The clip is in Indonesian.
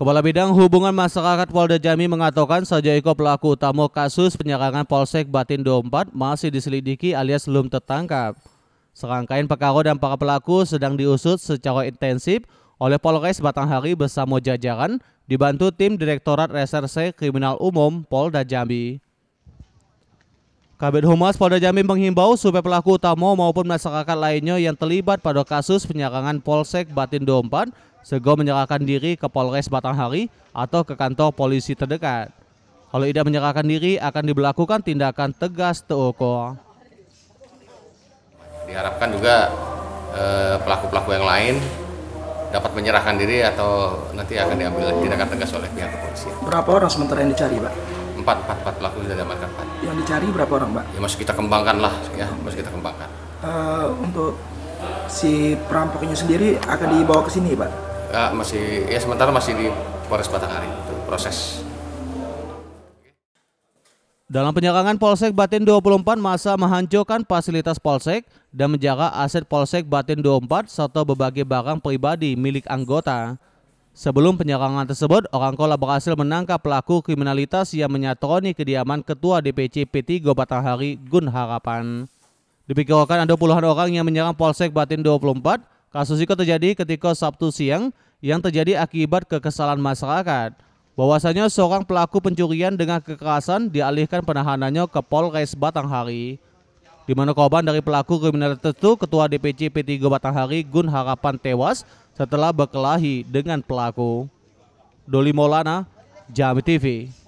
Kepala Bidang Hubungan Masyarakat Polda Jambi mengatakan Eko pelaku utama kasus penyerangan Polsek Batin 24 masih diselidiki alias belum tertangkap. Serangkaian perkara dan para pelaku sedang diusut secara intensif oleh Polres Batanghari bersama jajaran dibantu tim Direktorat Reserse Kriminal Umum Polda Jambi. Kabit Humas Polda Jambi menghimbau supaya pelaku utama maupun masyarakat lainnya yang terlibat pada kasus penyerangan Polsek Batin 24 segera menyerahkan diri ke Polres Batanghari atau ke kantor polisi terdekat. Kalau tidak menyerahkan diri akan diberlakukan tindakan tegas terukur. Diharapkan juga eh, pelaku-pelaku eh, yang lain dapat menyerahkan diri atau nanti akan diambil tindakan tegas oleh pihak kepolisian. Berapa orang sementara yang dicari, Pak? Empat, empat, empat pelaku sudah diamankan Pak. Yang dicari berapa orang, Pak? Ya masih kita kembangkan lah, ya masih kita kembangkan. Uh, untuk si perampoknya sendiri akan dibawa ke sini, Pak? ya, masih ya sementara masih di Polres Batanghari, proses. Dalam penyerangan Polsek Batin 24, masa menghancurkan fasilitas Polsek dan menjaga aset Polsek Batin 24 serta berbagai barang pribadi milik anggota. Sebelum penyerangan tersebut, orang kola berhasil menangkap pelaku kriminalitas yang menyatroni kediaman Ketua DPC P3 Batanghari Gun Harapan. Dipikirkan ada puluhan orang yang menyerang Polsek Batin 24 Kasus itu terjadi ketika Sabtu siang yang terjadi akibat kekesalan masyarakat. Bahwasanya seorang pelaku pencurian dengan kekerasan dialihkan penahanannya ke Polres Batanghari. Di mana korban dari pelaku kriminal tertentu, Ketua DPC P3 Batanghari Gun Harapan tewas setelah berkelahi dengan pelaku. Doli Molana, Jami TV.